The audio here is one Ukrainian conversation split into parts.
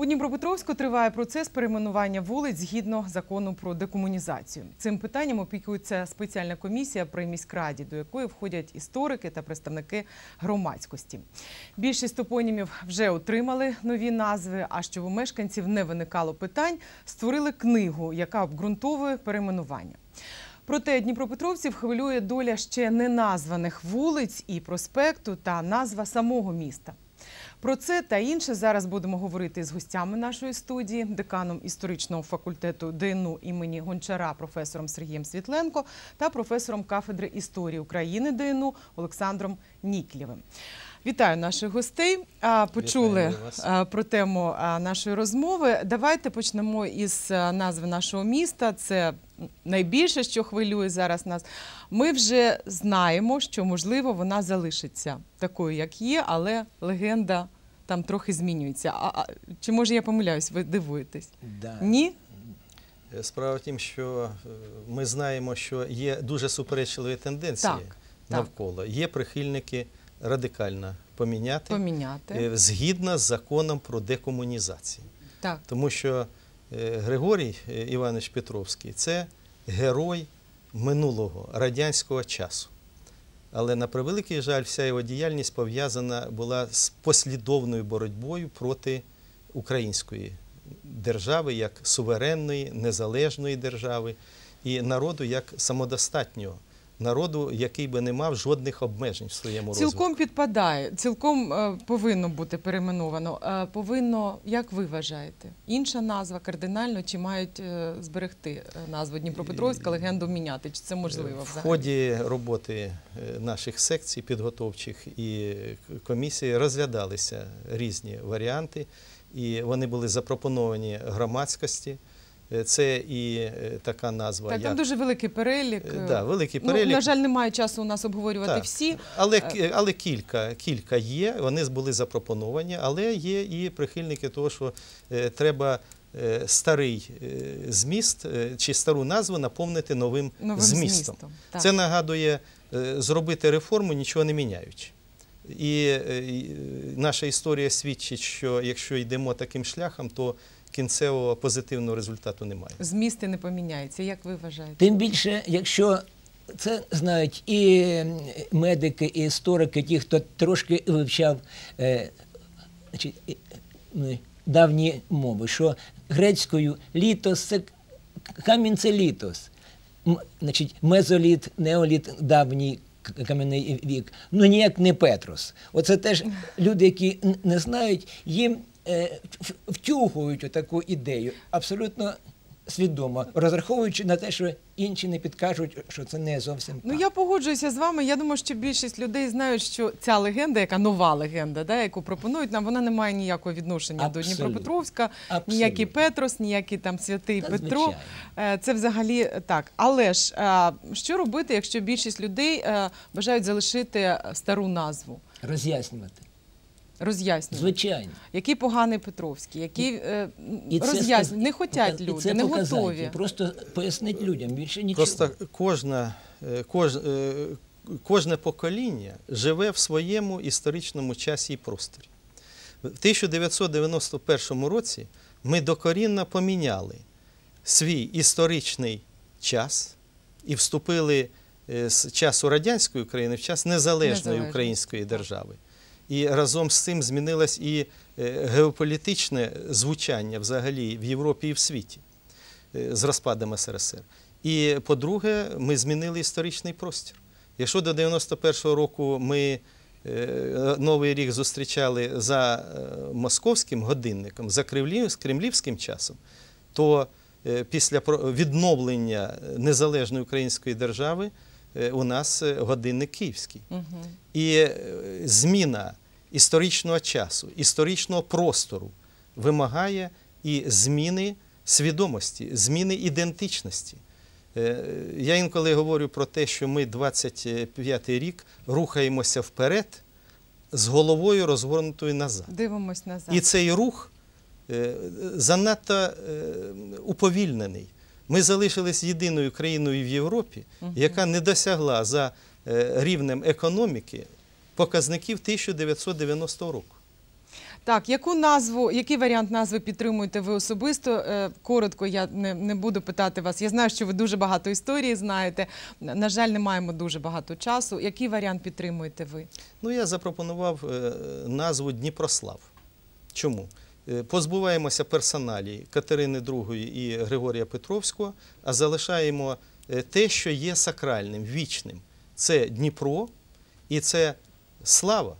У Дніпропетровську триває процес перейменування вулиць згідно закону про декомунізацію. Цим питанням опікується спеціальна комісія при міськраді, до якої входять історики та представники громадськості. Більшість топонімів вже отримали нові назви. А щоб у мешканців не виникало питань, створили книгу, яка обґрунтовує перейменування. Проте Дніпропетровців хвилює доля ще неназваних вулиць і проспекту та назва самого міста. Про це та інше зараз будемо говорити з гостями нашої студії, деканом історичного факультету ДНУ імені Гончара, професором Сергієм Світленко та професором кафедри історії України ДНУ Олександром Ніклєвим. Вітаю наших гостей. Почули про тему нашої розмови. Давайте почнемо із назви нашого міста. Це найбільше, що хвилює зараз нас. Ми вже знаємо, що можливо вона залишиться такою, як є, але легенда там трохи змінюється. А чи може я помиляюсь? Ви дивуєтесь? Ні. Справа в тім, що е, ми знаємо, що є дуже суперечливі тенденції навколо. Є прихильники радикально поміняти, поміняти. Е, згідно з законом про декомунізацію. Так. Тому що е, Григорій е, Іванович Петровський це герой минулого радянського часу. Але на превеликий жаль, вся його діяльність пов'язана була з послідовною боротьбою проти української держави як суверенної, незалежної держави і народу як самодостатнього народу, який би не мав жодних обмежень в своєму розвитку. Цілком підпадає, цілком е, повинно бути перейменовано. Е, повинно, як ви вважаєте, інша назва кардинально чи мають е, зберегти назву Дніпропетровська легенду міняти? Чи це можливо? взагалі? В ході роботи наших секцій підготовчих і комісії розглядалися різні варіанти, і вони були запропоновані громадськості. Е, це і е, така назва. Так, Там дуже великий перелік. Е, да, великий ну, перелік. на жаль, немає часу у нас обговорювати всі. Але кілька є. Вони були запропоновані, але є і прихильники того, що треба. Старий зміст чи стару назву наповнити новим, змістом. Це нагадує зробити реформу, нічого не міняючи. І наша історія свідчить, що якщо йдемо таким шляхом, то кінцевого позитивного результату немає. Змісти не поміняються. Як ви вважаєте? Тим більше, якщо це знають і медики, і історики, ті, хто трошки вивчав е, значить, ну, давні мови, що грецькою літос це камінь це літос, значить, мезоліт, неоліт, давній. Кам'яний вік, ну ніяк не Петрос. Оце теж люди, які не знають, їм Е, втюгують таку ідею абсолютно. Свідомо розраховуючи на те, що інші не підкажуть, що це не зовсім ну, так. ну я погоджуюся з вами. Я думаю, що більшість людей знають, що ця легенда, яка нова легенда, да, яку пропонують нам, вона не має ніякого відношення Абсолютно. до Дніпропетровська, Абсолютно. ніякий Петрос, ніякий там святий Та, Петро. Звичайно. Е, це взагалі так. Але ж е, що робити, якщо більшість людей бажають залишити стару назву? Роз'яснювати. Роз'яснюють. Звичайно. Який поганий Петровський, який ну, е, роз'яснюють. Не хочуть люди, це не показайте. готові. Просто пояснити людям більше нічого. Просто кожна, е, кож, е, кожне покоління живе в своєму історичному часі і просторі. В 1991 році ми докорінно поміняли свій історичний час і вступили з часу радянської України в час незалежної Незалежно. української держави і разом з цим змінилось і е, геополітичне звучання взагалі в Європі і в світі е, з розпадом СРСР. І по-друге, ми змінили історичний простір. Якщо до 91-го року ми е, Новий рік зустрічали за московським годинником, за кремлівським часом, то після відновлення незалежної української держави у нас годинник київський. Угу. І зміна історичного часу, історичного простору вимагає і зміни свідомості, зміни ідентичності. Е, я інколи говорю про те, що ми 25-й рік рухаємося вперед з головою розгорнутою назад. Дивимось назад. І цей рух е, занадто е, уповільнений. Ми залишились єдиною країною в Європі, яка не досягла за рівнем економіки показників 1990 року. Так, яку назву, який варіант назви підтримуєте ви особисто? Е, коротко я не не буду питати вас. Я знаю, що ви дуже багато історії знаєте. На жаль, не маємо дуже багато часу. Який варіант підтримуєте ви? Ну я запропонував е, назву Дніпрослав. Чому? Е, позбуваємося персоналі Катерини II і Григорія Петровського, а залишаємо те, що є сакральним, вічним. Це Дніпро і це слава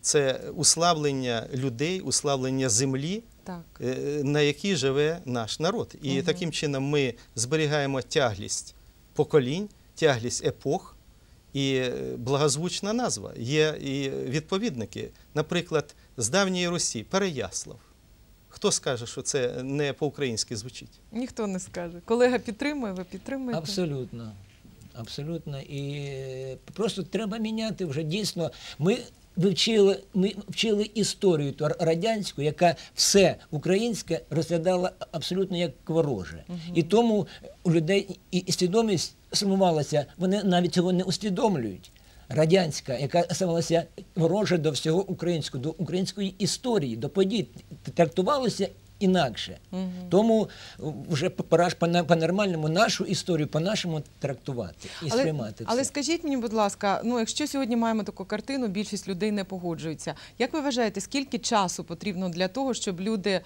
це уславлення людей, уславлення землі, так. Е, на якій живе наш народ. І угу. таким чином ми зберігаємо тяглість поколінь, тяглість епох і е, благозвучна назва. Є і відповідники. Наприклад, з давньої Русі Переяслав. Хто скаже, що це не по-українськи звучить? Ніхто не скаже. Колега підтримує, ви підтримуєте? Абсолютно. Абсолютно. І е, просто треба міняти вже дійсно. Ми вивчили, ми вчили історію ту радянську, яка все українське розглядала абсолютно як вороже. Угу. І тому у людей і свідомість сумувалася, вони навіть цього не усвідомлюють. Радянська, яка ставилася вороже до всього українського, до української історії, до подій трактувалося інакше. Угу. Тому е, вже по-нормальному нашу історію, по-нашому трактувати і але, сприймати. все. Але скажіть мені, будь ласка, ну якщо сьогодні маємо таку картину, більшість людей не погоджуються. Як ви вважаєте, скільки часу потрібно для того, щоб люди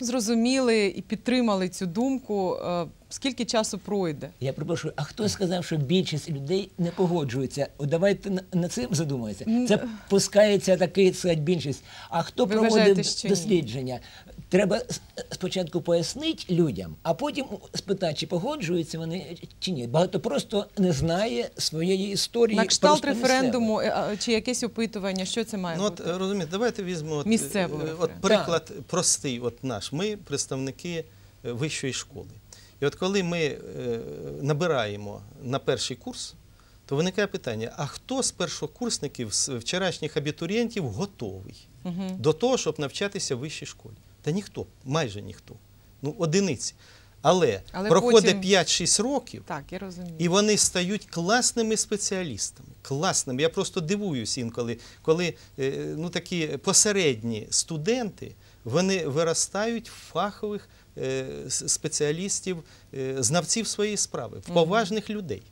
зрозуміли і підтримали цю думку? Е, скільки часу пройде? Я припрошую, а хто сказав, що більшість людей не погоджується? О, давайте на цим задумається. Це е. пускається такий сказати, більшість. А хто Ви проводив вважаєте, дослідження? Треба спочатку пояснити людям, а потім спитати, чи погоджуються вони чи ні. Багато просто не знає своєї історії. На кшталт референдуму е, чи якесь опитування, що це має ну, бути? от е, розумієте, давайте візьмемо от, е, от приклад так. простий, от наш. Ми представники вищої школи. І от коли ми набираємо на перший курс, то виникає питання: а хто з першокурсників, з вчорашніх абітурієнтів готовий угу. до того, щоб навчатися в вищій школі? Та ніхто, майже ніхто. Ну, одиниці. Але, Але проходить потім... 5-6 років, так, я розумію. і вони стають класними спеціалістами. Класними. Я просто дивуюсь інколи, коли е, ну, такі посередні студенти вони виростають в фахових е, спеціалістів, е, знавців своєї справи, в поважних угу. людей.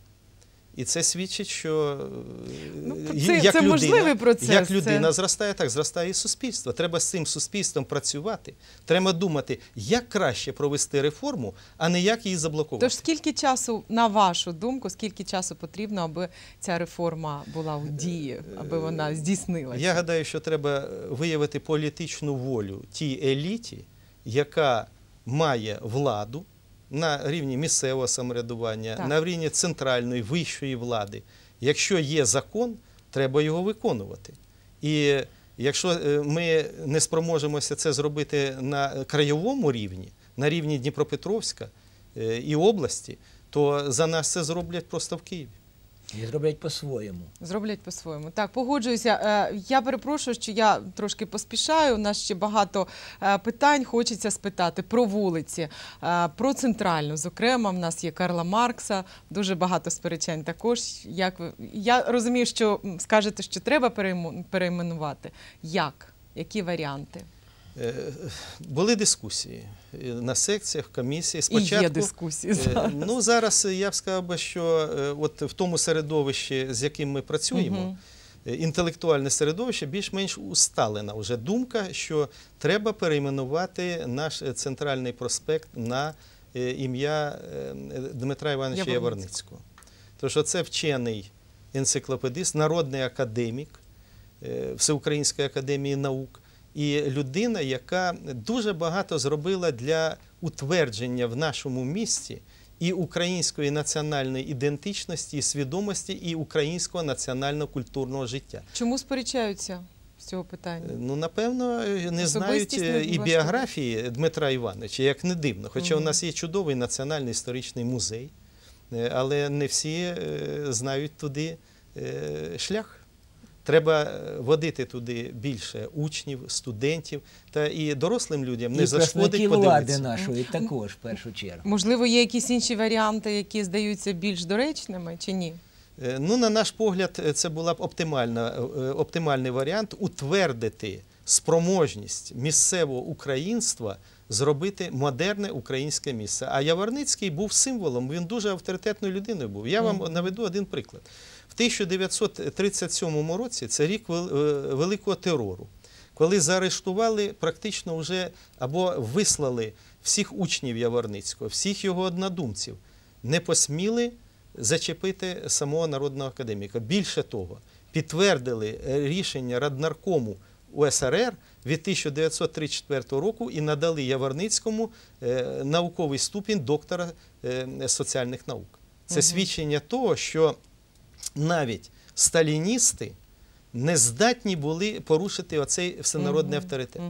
І це свідчить, що е, ну, це, як, це людина, процес, як людина це... зростає, так зростає і суспільство. Треба з цим суспільством працювати. Треба думати, як краще провести реформу, а не як її заблокувати. Тож скільки часу, на вашу думку, скільки часу потрібно, аби ця реформа була в дії, е, аби вона здійснилася? Я гадаю, що треба виявити політичну волю тій еліті, яка має владу на рівні місцевого самоврядування, на рівні центральної вищої влади. Якщо є закон, треба його виконувати. І якщо е, ми не спроможемося це зробити на краєвому рівні, на рівні Дніпропетровська е, і області, то за нас це зроблять просто в Києві. І Зроблять по-своєму. Зроблять по-своєму. Так, погоджуюся. Е, я перепрошую, що я трошки поспішаю. У нас ще багато е, питань. Хочеться спитати про вулиці, е, про центральну. Зокрема, в нас є Карла Маркса. Дуже багато сперечень Також як ви я розумію, що скажете, що треба перейменувати. Як? Які варіанти? Е, е, були дискусії е, на секціях, в комісії. Спочатку, І є дискусії зараз. Ну, зараз я б сказав, би, що от в тому середовищі, з яким ми працюємо, угу. інтелектуальне середовище більш-менш усталена вже думка, що треба перейменувати наш центральний проспект на ім'я Дмитра Івановича Яворницького. Тому що це вчений енциклопедист, народний академік Всеукраїнської академії наук і людина, яка дуже багато зробила для утвердження в нашому місті і української національної ідентичності, і свідомості, і українського національно-культурного життя. Чому сперечаються? З цього питання ну напевно не знають е, і біографії Дмитра Івановича, як не дивно. Хоча угу. у нас є чудовий національний історичний музей, е, але не всі е, знають туди шлях. Треба е, водити туди більше учнів, студентів та і дорослим людям не і зашкодить влади нашої також в першу чергу. Можливо, є якісь інші варіанти, які здаються більш доречними чи ні? Е, ну, на наш погляд, е, це була б оптимальна, оптимальний варіант утвердити спроможність місцевого українства. Зробити модерне українське місце. А Яворницький був символом. Він дуже авторитетною людиною був. Я вам наведу один приклад. В 1937 році це рік е, великого терору, коли заарештували практично вже або вислали всіх учнів Яворницького, всіх його однодумців, не посміли зачепити самого народного академіка. Більше того, підтвердили е, рішення раднаркому. УСРР від 1934 року і надали Яворницькому е, науковий ступінь доктора соціальних наук. Це свідчення того, що навіть сталіністи не здатні були порушити оцей всенародний авторитет.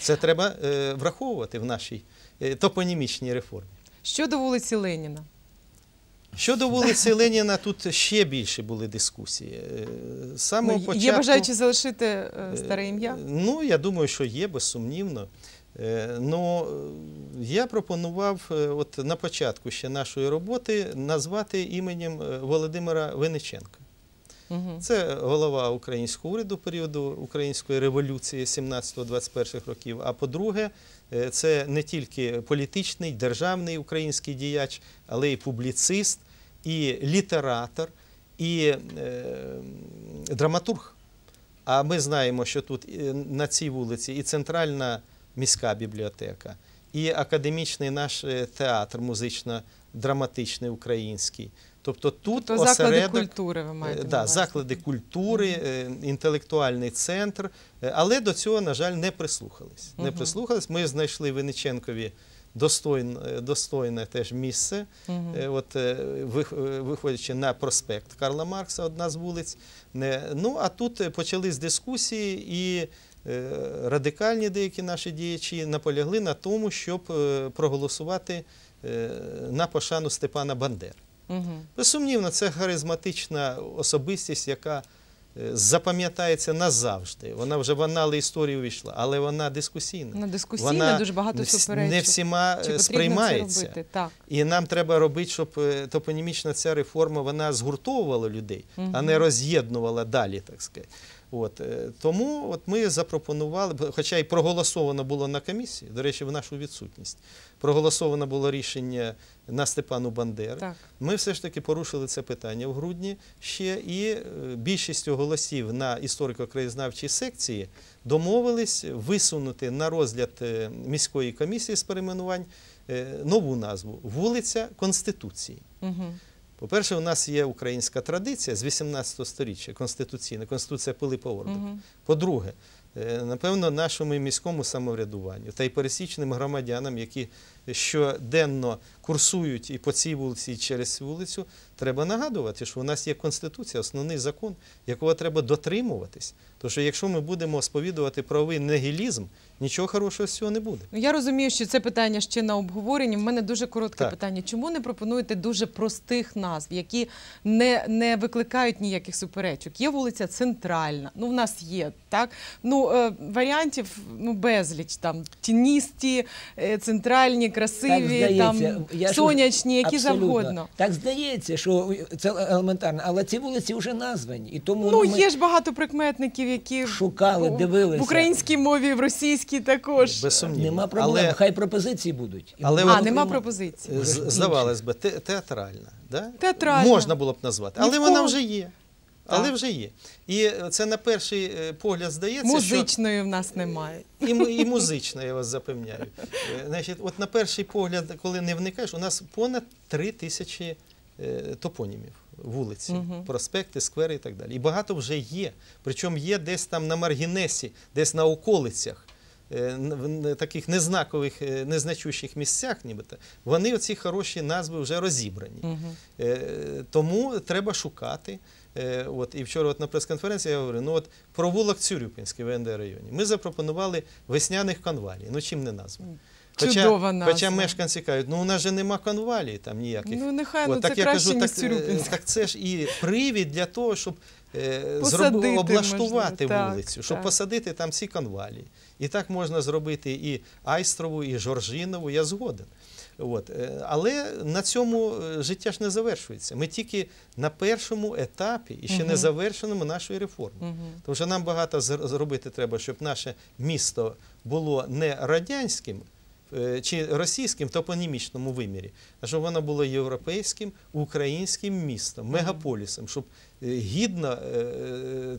Це треба е, враховувати в нашій е, топонімічній реформі. Щодо вулиці Леніна. Щодо вулиці Леніна, тут ще більше були дискусії. Е, Саме ну, початку, Є бажаючі залишити е, старе е, ім'я? Ну, я думаю, що є, безсумнівно. Е, ну, я пропонував е, от на початку ще нашої роботи назвати іменем е, Володимира Винниченка. Це голова українського уряду періоду української революції 17-21 років. А по-друге, це не тільки політичний, державний український діяч, але й публіцист, і літератор, і е, драматург. А ми знаємо, що тут на цій вулиці і центральна міська бібліотека, і академічний наш е, театр музично-драматичний український. Тобто тут тобто осередок, заклади культури ви маєте е, да, заклади культури, е, інтелектуальний центр, але до цього, на жаль, не прислухались. Не прислухались. Ми знайшли Винниченкові достойне, достойне теж місце, от виходячи на проспект Карла Маркса, одна з вулиць. Ну а тут почались дискусії і. Е, радикальні деякі наші діячі наполягли на тому, щоб е, проголосувати е, на пошану Степана Бандери. Угу. Безсумнівно, це харизматична особистість, яка запам'ятається назавжди. Вона вже в анали історії увійшла, але вона дискусійна. Вона дискусійна, вона дуже багато суперечок. не всіма Чи сприймається. Так. І нам треба робити, щоб топонімічна ця реформа вона згуртовувала людей, угу. а не роз'єднувала далі, так сказати. От е, тому, от ми запропонували, хоча і проголосовано було на комісії. До речі, в нашу відсутність проголосовано було рішення на Степану Бандери. Так. Ми все ж таки порушили це питання в грудні ще, і е, більшістю голосів на історико-краєзнавчій секції домовились висунути на розгляд е, міської комісії з перейменувань нову назву вулиця Конституції. Угу. По-перше, у нас є українська традиція з 18 століття, конституційна, конституція Пилипа Ордова. По-друге, е, напевно, нашому міському самоврядуванню та й пересічним громадянам, які щоденно курсують і по цій вулиці, і через вулицю, треба нагадувати, що у нас є конституція, основний закон, якого треба дотримуватись. Тому що якщо ми будемо сповідувати правовий негілізм, нічого хорошого з цього не буде. Ну, я розумію, що це питання ще на обговоренні. У мене дуже коротке так. питання. Чому не пропонуєте дуже простих назв, які не не викликають ніяких суперечок? Є вулиця центральна, ну в нас є так. Ну е, варіантів ну безліч там тіністі, е, центральні красиві, там Я сонячні, які абсолютно. завгодно. Так здається, що це елементарно, але ці вулиці вже названі. І тому ну, ну ми є ж багато прикметників, які шукали, дивилися в українській мові, в російській також Безсумнівно. Нема проблем. Але... Хай пропозиції будуть. Але а, нема пропозицій. Здавалось би, те театральна, да? театральна можна було б назвати, але вона вже є але вже є. І е, це на перший е, погляд здається. Музичної що... в нас немає. І і музичної, я вас запевняю. Е, значить, От на перший погляд, коли не вникаєш, у нас понад три тисячі топонімів. Вулиці, uh проспекти, сквери і так далі. І багато вже є. Причому є десь там на маргінесі, десь на околицях. Е, в таких незнакових, е, незначущих місцях, нібито, вони оці хороші назви вже розібрані. Угу. Тому треба шукати. От, І вчора от на прес-конференції я говорю, ну от провулок Цюрюпінський в НД районі. Ми запропонували весняних конвалій, ну чим не назва. Хоча, Чудова назва. хоча мешканці кажуть, ну у нас же нема конвалій там ніяких. Ну нехай ну, от, ну, так це я кажу, так, так це ж і привід для того, щоб Посадити, зробив, облаштувати можливо. вулицю, так, щоб так. посадити там ці конвалії. І так можна зробити і Айстрову, і Жоржинову, я згоден. От. Е, але на цьому е, життя ж не завершується. Ми тільки на першому етапі і ще угу. не завершеному нашої реформи. Угу. Тому що нам багато зробити треба, щоб наше місто було не радянським. Е, чи російським в топонімічному вимірі, а щоб воно було європейським, українським містом, мегаполісом, щоб гідно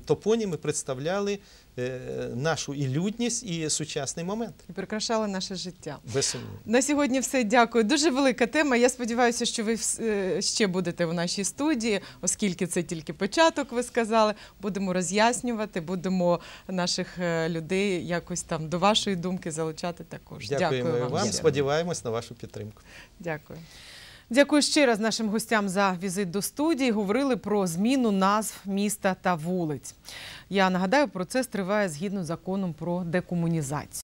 топоніми представляли Е, нашу і людність, і сучасний момент і прикрашали наше життя. Безсумнівно. на сьогодні, все дякую. Дуже велика тема. Я сподіваюся, що ви е, ще будете в нашій студії, оскільки це тільки початок. Ви сказали, будемо роз'яснювати, будемо наших е, людей якось там до вашої думки залучати. Також дякуємо дякую вам. вам. Сподіваємось на вашу підтримку. Дякую. Дякую ще раз нашим гостям за візит до студії. Говорили про зміну назв міста та вулиць. Я нагадаю, процес триває згідно законом про декомунізацію.